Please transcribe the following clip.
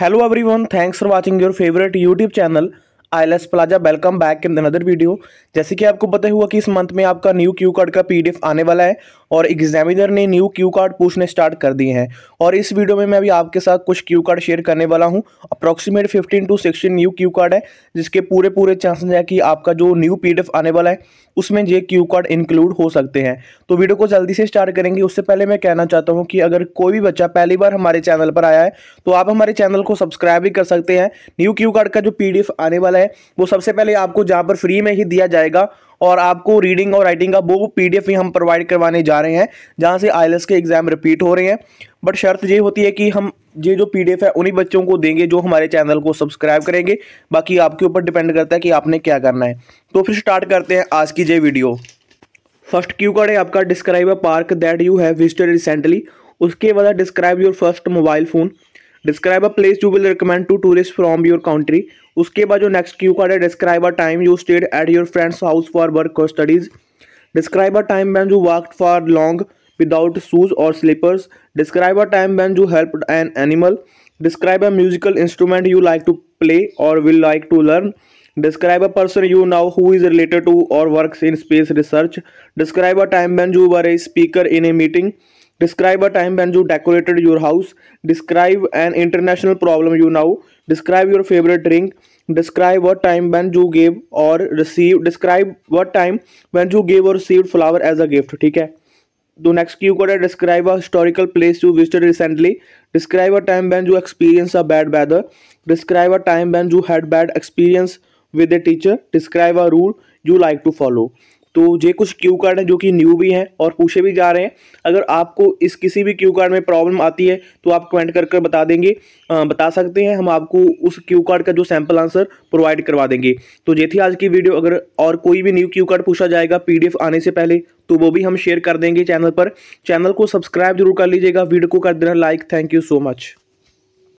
Hello everyone thanks for watching your favourite YouTube channel I plaza welcome back in other video जैसे कि आपको पता हुआ कि इस मंथ में आपका न्यू क्यू कार्ड का पीडीएफ आने वाला है और एग्जामिनर ने न्यू क्यू कार्ड पूछने स्टार्ट कर दिए हैं और इस वीडियो में मैं अभी आपके साथ कुछ क्यू कार्ड शेयर करने वाला हूँ approximate fifteen to sixteen new cue card है जिसके पूरे पूरे चांसेस हैं कि आपका जो न्यू पी आने वाला है उसमें ये क्यू कार्ड इंक्लूड हो सकते हैं तो वीडियो को जल्दी से स्टार्ट करेंगे उससे पहले मैं कहना चाहता हूँ कि अगर कोई भी बच्चा पहली बार हमारे चैनल पर आया है तो आप हमारे चैनल को सब्सक्राइब भी कर सकते हैं न्यू क्यू कार्ड का जो पी आने वाला है वो सबसे पहले आपको जहाँ पर फ्री में ही दिया जाएगा और आपको रीडिंग और राइटिंग का वो पीडीएफ ही हम प्रोवाइड करवाने जा रहे हैं जहाँ से आई के एग्ज़ाम रिपीट हो रहे हैं बट शर्त ये होती है कि हम ये जो पीडीएफ है उन्हीं बच्चों को देंगे जो हमारे चैनल को सब्सक्राइब करेंगे बाकी आपके ऊपर डिपेंड करता है कि आपने क्या करना है तो फिर स्टार्ट करते हैं आज की ये वीडियो फर्स्ट क्यू कार्ड है आपका describe a park that you have visited recently उसके बाद describe your first mobile phone describe a place you will recommend to tourist from your country उसके बाद जो नेक्स्ट क्यू कार्ड है describe a time you stayed at your friend's house for work और studies describe a time when you work for long without shoes और slippers describe a time when you help an animal describe a musical instrument you like to play और will like to learn describe a person you know who is related to और work in space research describe a time when you were a speaker in a meeting Describe a time when you decorated your house. Describe an international problem you know. Describe your favorite drink. Describe what time when you gave or received. Describe what time when you gave or received flower as a gift. ठीक है. The next you could describe a historical place you visited recently. Describe a time when you experienced a bad weather. Describe a time when you had bad experience with a teacher. Describe a rule you like to follow. तो ये कुछ Q card हैं जो कि new भी हैं और पूछे भी जा रहे हैं अगर आपको इस किसी भी क्यू कार्ड में प्रॉब्लम आती है तो आप कमेंट कर कर बता देंगे आ, बता सकते हैं हम आपको उस क्यू कार्ड का जो सैम्पल आंसर प्रोवाइड करवा देंगे तो ये थी आज की वीडियो अगर और कोई भी न्यू क्यू कार्ड पूछा जाएगा पी आने से पहले तो वो भी हम शेयर कर देंगे चैनल पर चैनल को सब्सक्राइब जरूर कर लीजिएगा वीडियो को कर देना like thank you so much